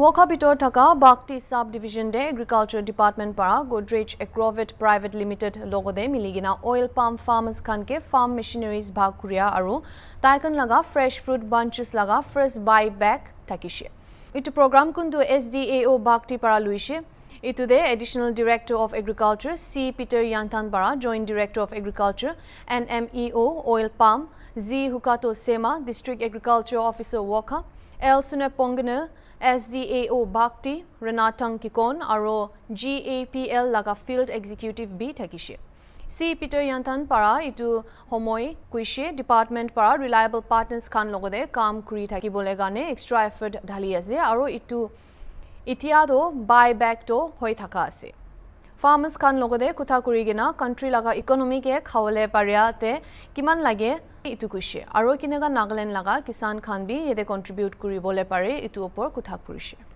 ৱাখা ভিতৰত থকা বাক্তি চাব ডিভিজনে এগ্ৰিকালচাৰ ডিপাৰ্টমেণ্ট পৰা গোদৰেজ এক্ৰভেট প্ৰাইভেট লিমিটেড লগতে মিলি কিনে অইল পাম্প ফাৰ্মছ খানকে ফাৰ্ম মেচিনাৰিজ ভাগ কৰিয়া আৰু তাইখন লগা ফ্ৰেছ ফ্ৰুট বাঞ্চেছ লগা ফ্ৰেছ বাই বেগ থাকিছে এইটো প্ৰগ্ৰাম কোনটো এছ ডি এ অ' বাক্তি পৰা লৈছে ইটোদে additional director of agriculture C Peter Yanthan পৰা joint director of agriculture N M E O' oil palm G Hukato Chema district agriculture officer Wokha Elsene Pongene, SDAO Bhakti, Renatang Kikon, Aro GAPL Laga Field Executive B Takishi. C. Peter Yantan para itu homoi kuishe department para reliable partners kan logode kam kri thaki bole gane extra effort dhali ase aro itu itiado buyback to hoi thaka ase farmers kan logode kutha kuri gina country laga economy ke khawale paria te kiman lage ইটো কৈছে আৰু কেনেকুৱা নাগালেণ্ড লগা কিষাণ খান ইয়াতে contribute কৰিবলৈ পাৰে এইটোৰ ওপৰত কথা কৰিছে